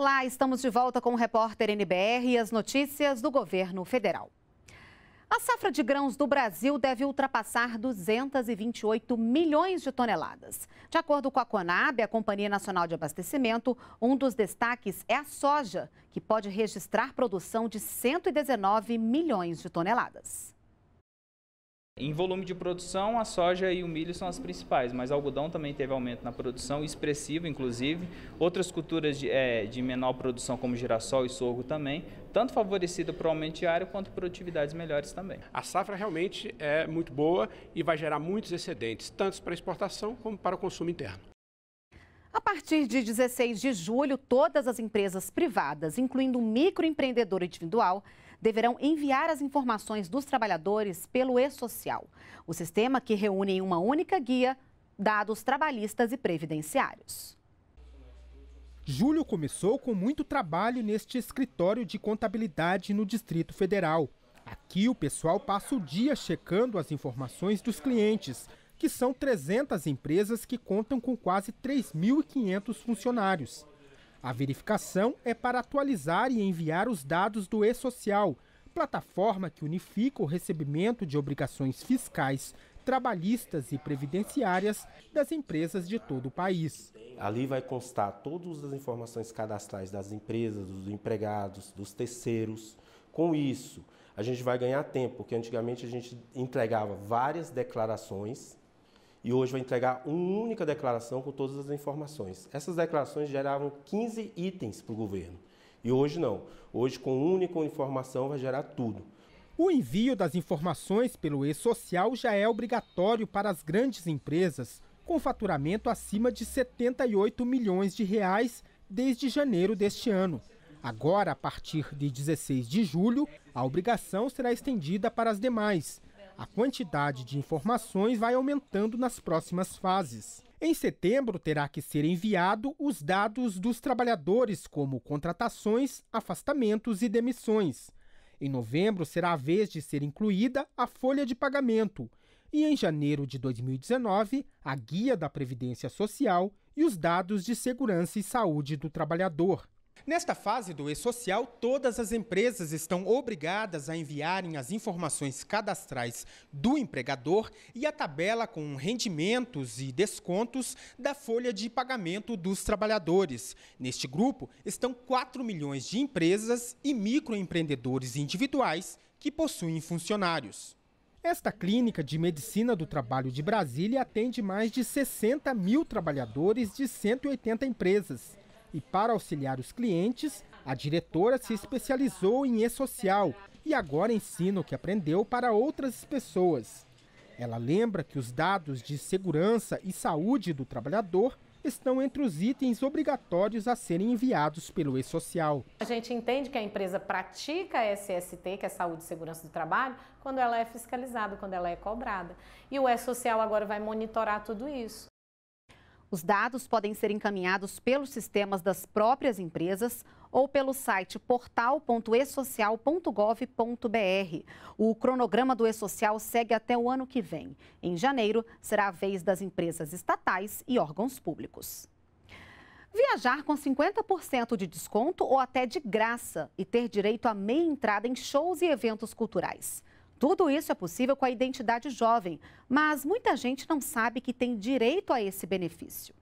Olá, estamos de volta com o repórter NBR e as notícias do governo federal. A safra de grãos do Brasil deve ultrapassar 228 milhões de toneladas. De acordo com a Conab, a Companhia Nacional de Abastecimento, um dos destaques é a soja, que pode registrar produção de 119 milhões de toneladas. Em volume de produção, a soja e o milho são as principais, mas o algodão também teve aumento na produção, expressivo inclusive. Outras culturas de, é, de menor produção, como girassol e sorgo também, tanto favorecida para o aumento diário quanto produtividades melhores também. A safra realmente é muito boa e vai gerar muitos excedentes, tanto para exportação como para o consumo interno. A partir de 16 de julho, todas as empresas privadas, incluindo o microempreendedor individual, deverão enviar as informações dos trabalhadores pelo e-social, o sistema que reúne em uma única guia dados trabalhistas e previdenciários. Julho começou com muito trabalho neste escritório de contabilidade no Distrito Federal. Aqui o pessoal passa o dia checando as informações dos clientes, que são 300 empresas que contam com quase 3.500 funcionários. A verificação é para atualizar e enviar os dados do e-social, plataforma que unifica o recebimento de obrigações fiscais, trabalhistas e previdenciárias das empresas de todo o país. Ali vai constar todas as informações cadastrais das empresas, dos empregados, dos terceiros. Com isso, a gente vai ganhar tempo, porque antigamente a gente entregava várias declarações e hoje vai entregar uma única declaração com todas as informações. Essas declarações geravam 15 itens para o governo. E hoje não. Hoje, com uma única informação, vai gerar tudo. O envio das informações pelo e-social já é obrigatório para as grandes empresas, com faturamento acima de 78 milhões de reais desde janeiro deste ano. Agora, a partir de 16 de julho, a obrigação será estendida para as demais. A quantidade de informações vai aumentando nas próximas fases. Em setembro, terá que ser enviado os dados dos trabalhadores, como contratações, afastamentos e demissões. Em novembro, será a vez de ser incluída a folha de pagamento. E em janeiro de 2019, a guia da Previdência Social e os dados de segurança e saúde do trabalhador. Nesta fase do e-social, todas as empresas estão obrigadas a enviarem as informações cadastrais do empregador e a tabela com rendimentos e descontos da folha de pagamento dos trabalhadores. Neste grupo estão 4 milhões de empresas e microempreendedores individuais que possuem funcionários. Esta clínica de medicina do trabalho de Brasília atende mais de 60 mil trabalhadores de 180 empresas. E para auxiliar os clientes, a diretora se especializou em e-social e agora ensina o que aprendeu para outras pessoas. Ela lembra que os dados de segurança e saúde do trabalhador estão entre os itens obrigatórios a serem enviados pelo e-social. A gente entende que a empresa pratica a SST, que é Saúde e Segurança do Trabalho, quando ela é fiscalizada, quando ela é cobrada. E o e-social agora vai monitorar tudo isso. Os dados podem ser encaminhados pelos sistemas das próprias empresas ou pelo site portal.esocial.gov.br. O cronograma do Esocial segue até o ano que vem. Em janeiro, será a vez das empresas estatais e órgãos públicos. Viajar com 50% de desconto ou até de graça e ter direito a meia entrada em shows e eventos culturais. Tudo isso é possível com a identidade jovem, mas muita gente não sabe que tem direito a esse benefício.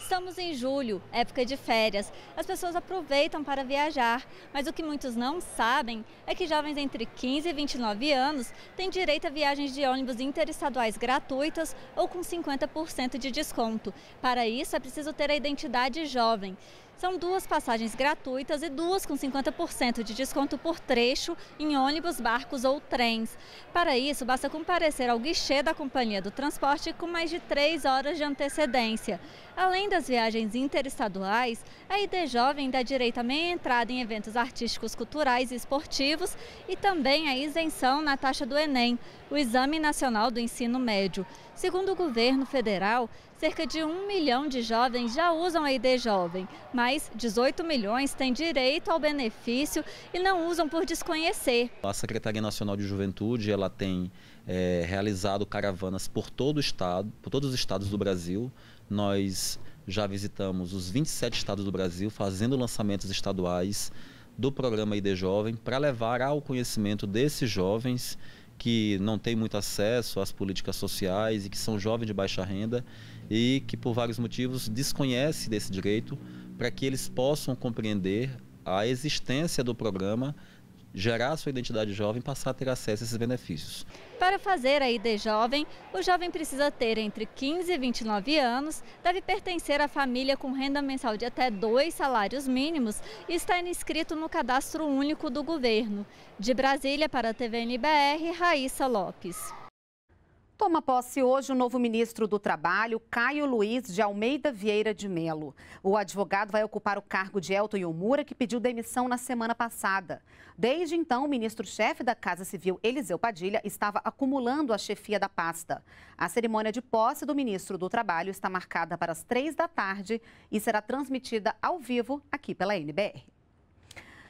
Estamos em julho, época de férias. As pessoas aproveitam para viajar, mas o que muitos não sabem é que jovens entre 15 e 29 anos têm direito a viagens de ônibus interestaduais gratuitas ou com 50% de desconto. Para isso, é preciso ter a identidade jovem. São duas passagens gratuitas e duas com 50% de desconto por trecho em ônibus, barcos ou trens. Para isso, basta comparecer ao guichê da companhia do transporte com mais de três horas de antecedência. Além Além das viagens interestaduais, a ID Jovem dá direito à meia entrada em eventos artísticos, culturais e esportivos e também a isenção na taxa do Enem, o Exame Nacional do Ensino Médio. Segundo o governo federal, cerca de um milhão de jovens já usam a ID Jovem, mas 18 milhões têm direito ao benefício e não usam por desconhecer. A Secretaria Nacional de Juventude ela tem é, realizado caravanas por todo o estado, por todos os estados do Brasil, nós já visitamos os 27 estados do Brasil, fazendo lançamentos estaduais do programa ID Jovem, para levar ao conhecimento desses jovens que não têm muito acesso às políticas sociais e que são jovens de baixa renda e que, por vários motivos, desconhecem desse direito, para que eles possam compreender a existência do programa gerar sua identidade jovem e passar a ter acesso a esses benefícios. Para fazer a ID Jovem, o jovem precisa ter entre 15 e 29 anos, deve pertencer à família com renda mensal de até dois salários mínimos e estar inscrito no cadastro único do governo. De Brasília para a TVNBR, Raíssa Lopes. Toma posse hoje o novo ministro do Trabalho, Caio Luiz de Almeida Vieira de Melo. O advogado vai ocupar o cargo de Elton Yomura, que pediu demissão na semana passada. Desde então, o ministro-chefe da Casa Civil, Eliseu Padilha, estava acumulando a chefia da pasta. A cerimônia de posse do ministro do Trabalho está marcada para as três da tarde e será transmitida ao vivo aqui pela NBR.